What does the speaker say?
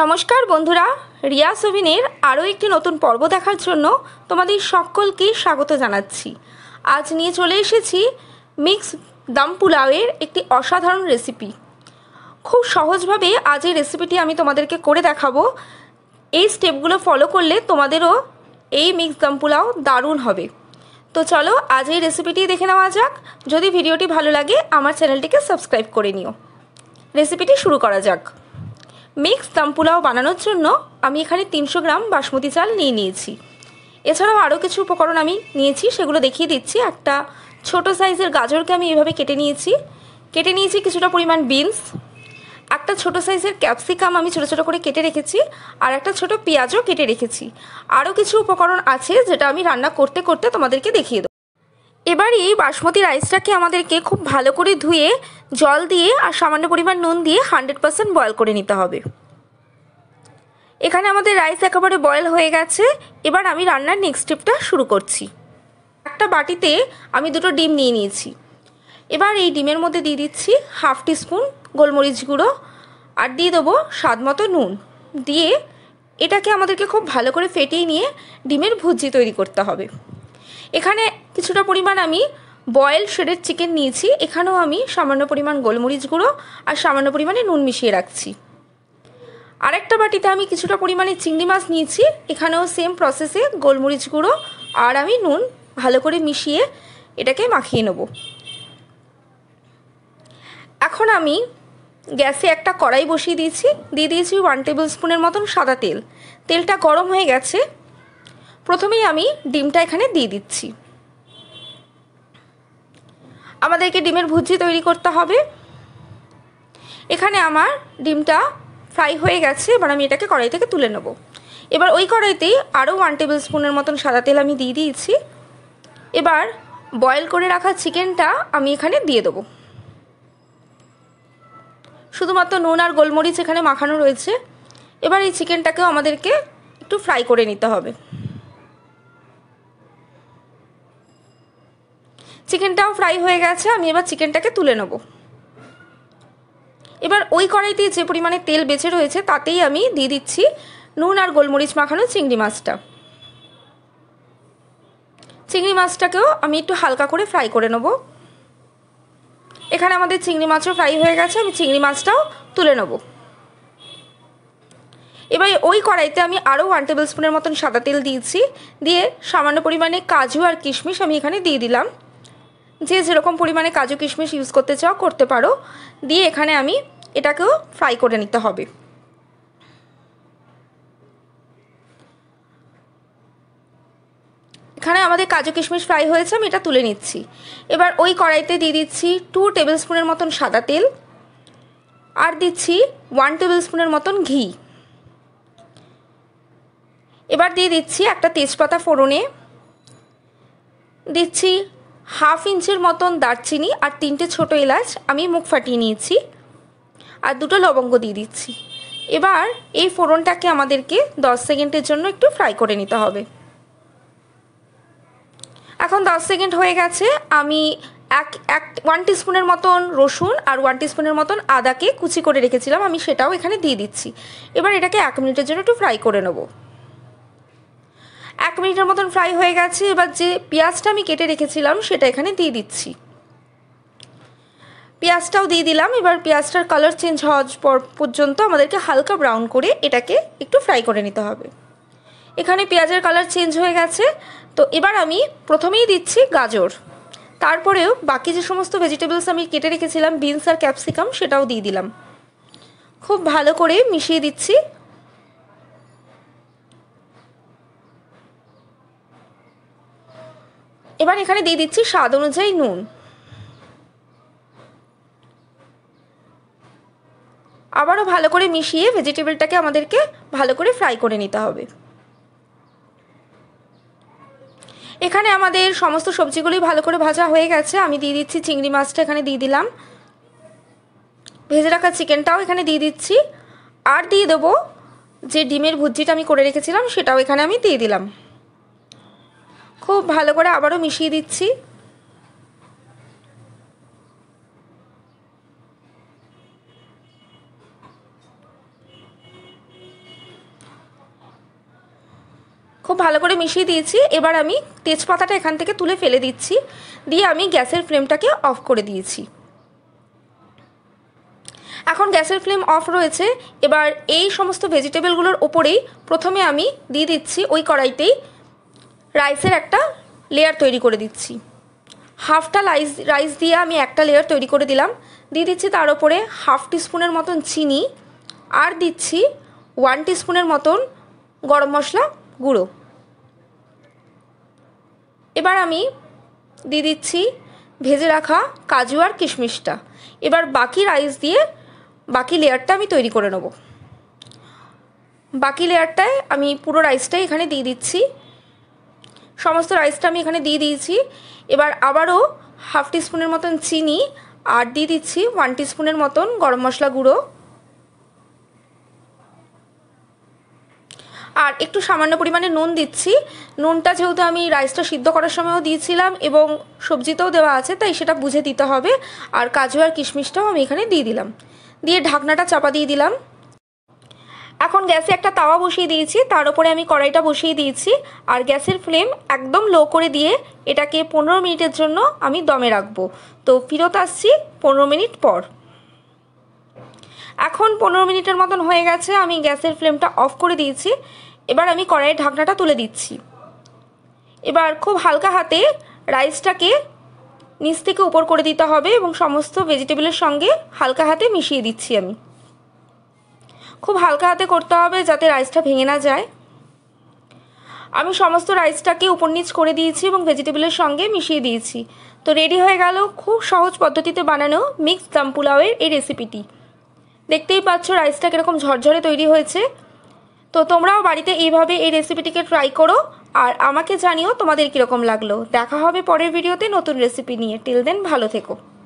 নমস্কার বন্ধুরা রিয়া সোভিনের আরও একটি নতুন পর্ব দেখার জন্য তোমাদের সকলকে স্বাগত জানাচ্ছি আজ নিয়ে চলে এসেছি মিক্স দাম পোলাওয়ের একটি অসাধারণ রেসিপি খুব সহজভাবে আজ এই রেসিপিটি আমি তোমাদেরকে করে দেখাবো এই স্টেপগুলো ফলো করলে তোমাদেরও এই মিক্স দাম পোলাও দারুণ হবে তো চলো আজ এই রেসিপিটি দেখে নেওয়া যাক যদি ভিডিওটি ভালো লাগে আমার চ্যানেলটিকে সাবস্ক্রাইব করে নিও রেসিপিটি শুরু করা যাক মিক্সড দাম পোলাও বানানোর জন্য আমি এখানে তিনশো গ্রাম বাসমতি চাল নিয়ে নিয়েছি এছাড়াও আরও কিছু উপকরণ আমি নিয়েছি সেগুলো দেখিয়ে দিচ্ছি একটা ছোট সাইজের গাজরকে আমি এভাবে কেটে নিয়েছি কেটে নিয়েছি কিছুটা পরিমাণ বিনস একটা ছোট সাইজের ক্যাপসিকাম আমি ছোটো ছোটো করে কেটে রেখেছি আর একটা ছোট পেঁয়াজও কেটে রেখেছি আরও কিছু উপকরণ আছে যেটা আমি রান্না করতে করতে তোমাদেরকে দেখিয়ে দেবো এবার এই বাসমতি রাইসটাকে আমাদেরকে খুব ভালো করে ধুয়ে জল দিয়ে আর সামান্য পরিমাণ নুন দিয়ে হান্ড্রেড পারসেন্ট বয়েল করে নিতে হবে এখানে আমাদের রাইস একেবারে বয়েল হয়ে গেছে এবার আমি রান্নার নেক্সট স্টেপটা শুরু করছি একটা বাটিতে আমি দুটো ডিম নিয়ে নিয়েছি এবার এই ডিমের মধ্যে দিয়ে দিচ্ছি হাফ স্পুন গোলমরিচ গুঁড়ো আর দিয়ে দেবো স্বাদ মতো নুন দিয়ে এটাকে আমাদেরকে খুব ভালো করে ফেটিয়ে নিয়ে ডিমের ভুজি তৈরি করতে হবে এখানে কিছুটা পরিমাণ আমি বয়েল শেডের চিকেন নিয়েছি এখানেও আমি সামান্য পরিমাণ গোলমরিচ গুঁড়ো আর সামান্য পরিমাণে নুন মিশিয়ে রাখছি আরেকটা বাটিতে আমি কিছুটা পরিমাণে চিংড়ি মাছ নিয়েছি এখানেও সেম প্রসেসে গোলমরিচ গুঁড়ো আর আমি নুন ভালো করে মিশিয়ে এটাকে মাখিয়ে নেব এখন আমি গ্যাসে একটা কড়াই বসিয়ে দিয়েছি দিয়ে দিয়েছি ওয়ান টেবিল স্পুনের মতন সাদা তেল তেলটা গরম হয়ে গেছে প্রথমেই আমি ডিমটা এখানে দিয়ে দিচ্ছি আমাদেরকে ডিমের ভুজি তৈরি করতে হবে এখানে আমার ডিমটা ফ্রাই হয়ে গেছে এবার আমি এটাকে কড়াই থেকে তুলে নেব এবার ওই কড়াইতেই আরও ওয়ান টেবিল স্পুনের মতন সাদা তেল আমি দিয়ে দিয়েছি এবার বয়েল করে রাখা চিকেনটা আমি এখানে দিয়ে দেবো শুধুমাত্র নুন আর গোলমরিচ এখানে মাখানো রয়েছে এবার এই চিকেনটাকেও আমাদেরকে একটু ফ্রাই করে নিতে হবে চিকেনটাও ফ্রাই হয়ে গেছে আমি এবার চিকেনটাকে তুলে নেব এবার ওই কড়াইতে যে পরিমাণে তেল বেঁচে রয়েছে তাতেই আমি দিয়ে দিচ্ছি নুন আর গোলমরিচ মাখানো চিংড়ি মাছটা চিংড়ি মাছটাকেও আমি একটু হালকা করে ফ্রাই করে নেব এখানে আমাদের চিংড়ি মাছও ফ্রাই হয়ে গেছে আমি চিংড়ি মাছটাও তুলে নেব এবার ওই কড়াইতে আমি আরও ওয়ান টেবিল স্পুনের মতন সাদা তেল দিয়েছি দিয়ে সামান্য পরিমাণে কাজু আর কিশমিশ আমি এখানে দিয়ে দিলাম যে যেরকম পরিমাণে কাজু কিশমিশ ইউজ করতে চাও করতে পারো দিয়ে এখানে আমি এটাকেও ফ্রাই করে নিতে হবে এখানে আমাদের কাজু কিশমিশ ফ্রাই হয়েছে আমি এটা তুলে নিচ্ছি এবার ওই কড়াইতে দিয়ে দিচ্ছি টু টেবিল স্পুনের মতন সাদা তেল আর দিচ্ছি ওয়ান টেবিল স্পুনের মতন ঘি এবার দিয়ে দিচ্ছি একটা তেজপাতা ফোড়নে দিচ্ছি হাফ ইঞ্চের মতন দারচিনি আর তিনটে ছোট এলাচ আমি মুখ ফাটিয়ে নিয়েছি আর দুটো লবঙ্গ দিয়ে দিচ্ছি এবার এই ফোড়নটাকে আমাদেরকে দশ সেকেন্ডের জন্য একটু ফ্রাই করে নিতে হবে এখন দশ সেকেন্ড হয়ে গেছে আমি এক এক ওয়ান টিস্পুনের মতন রসুন আর ওয়ান টিস্পুনের মতন আদাকে কুচি করে রেখেছিলাম আমি সেটাও এখানে দিয়ে দিচ্ছি এবার এটাকে এক মিনিটের জন্য একটু ফ্রাই করে নেবো এক মিনিটের মতন ফ্রাই হয়ে গেছে এবার যে পেঁয়াজটা আমি কেটে রেখেছিলাম সেটা এখানে দিয়ে দিচ্ছি পেঁয়াজটাও দিয়ে দিলাম এবার পেঁয়াজটার কালার চেঞ্জ হওয়ার পর পর্যন্ত আমাদেরকে হালকা ব্রাউন করে এটাকে একটু ফ্রাই করে নিতে হবে এখানে পেঁয়াজের কালার চেঞ্জ হয়ে গেছে তো এবার আমি প্রথমেই দিচ্ছি গাজর তারপরেও বাকি যে সমস্ত ভেজিটেবলস আমি কেটে রেখেছিলাম বিনস আর ক্যাপসিকাম সেটাও দিয়ে দিলাম খুব ভালো করে মিশিয়ে দিচ্ছি এবার এখানে দিয়ে দিচ্ছি স্বাদ অনুযায়ী নুন আবারও ভালো করে মিশিয়ে ভেজিটেবলটাকে আমাদেরকে ভালো করে ফ্রাই করে নিতে হবে এখানে আমাদের সমস্ত সবজিগুলি ভালো করে ভাজা হয়ে গেছে আমি দিয়ে দিচ্ছি চিংড়ি মাছটা এখানে দিয়ে দিলাম ভেজে রাখা চিকেনটাও এখানে দিয়ে দিচ্ছি আর দিয়ে দেবো যে ডিমের ভুজিটা আমি করে রেখেছিলাম সেটাও এখানে আমি দিয়ে দিলাম খুব ভালো করে আবারও মিশিয়ে দিচ্ছি খুব ভালো করে মিশিয়ে দিয়েছি এবার আমি তেজপাতাটা এখান থেকে তুলে ফেলে দিচ্ছি দিয়ে আমি গ্যাসের ফ্লেমটাকে অফ করে দিয়েছি এখন গ্যাসের ফ্লেম অফ রয়েছে এবার এই সমস্ত ভেজিটেবলগুলোর ওপরেই প্রথমে আমি দিয়ে দিচ্ছি ওই কড়াইতেই রাইসের একটা লেয়ার তৈরি করে দিচ্ছি হাফটা রাইস রাইস দিয়ে আমি একটা লেয়ার তৈরি করে দিলাম দিয়ে দিচ্ছি তার ওপরে হাফ টিস্পুনের মতন চিনি আর দিচ্ছি ওয়ান টিস্পুনের মতন গরম মশলা গুঁড়ো এবার আমি দিয়ে দিচ্ছি ভেজে রাখা কাজু আর কিশমিশটা এবার বাকি রাইস দিয়ে বাকি লেয়ারটা আমি তৈরি করে নেব বাকি লেয়ারটায় আমি পুরো রাইসটাই এখানে দিয়ে দিচ্ছি সমস্ত রাইসটা আমি এখানে দিয়ে দিয়েছি এবার আবারও হাফ টিস্পুনের মতন চিনি আর দিয়ে দিচ্ছি ওয়ান টিস্পুনের মতন গরম মশলা গুঁড়ো আর একটু সামান্য পরিমাণে নুন দিচ্ছি নুনটা যেহেতু আমি রাইসটা সিদ্ধ করার সময়ও দিয়েছিলাম এবং সবজিতেও দেওয়া আছে তাই সেটা বুঝে দিতে হবে আর কাজু আর কিশমিশটাও আমি এখানে দিয়ে দিলাম দিয়ে ঢাকনাটা চাপা দিয়ে দিলাম এখন গ্যাসে একটা তাওয়া বসিয়ে দিয়েছি তার উপরে আমি কড়াইটা বসিয়ে দিয়েছি আর গ্যাসের ফ্লেম একদম লো করে দিয়ে এটাকে পনেরো মিনিটের জন্য আমি দমে রাখবো তো ফিরত আসছি পনেরো মিনিট পর এখন পনেরো মিনিটের মতন হয়ে গেছে আমি গ্যাসের ফ্লেমটা অফ করে দিয়েছি এবার আমি কড়াইয়ের ঢাকনাটা তুলে দিচ্ছি এবার খুব হালকা হাতে রাইসটাকে নিচ থেকে উপর করে দিতে হবে এবং সমস্ত ভেজিটেবলের সঙ্গে হালকা হাতে মিশিয়ে দিচ্ছি আমি খুব হালকা হাতে করতে হবে যাতে রাইসটা ভেঙে না যায় আমি সমস্ত রাইসটাকে উপর নিচ করে দিয়েছি এবং ভেজিটেবলের সঙ্গে মিশিয়ে দিয়েছি তো রেডি হয়ে গেল খুব সহজ পদ্ধতিতে বানানো মিক্স দাম পোলাওয়ের এই রেসিপিটি দেখতেই পাচ্ছ রাইসটা কীরকম ঝরঝরে তৈরি হয়েছে তো তোমরাও বাড়িতে এইভাবে এই রেসিপিটিকে ট্রাই করো আর আমাকে জানিও তোমাদের কীরকম লাগলো দেখা হবে পরের ভিডিওতে নতুন রেসিপি নিয়ে টিল দেন ভালো থেকো